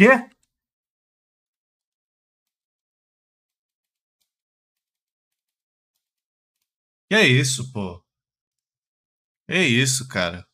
Quê? Que é isso, pô? É isso, cara.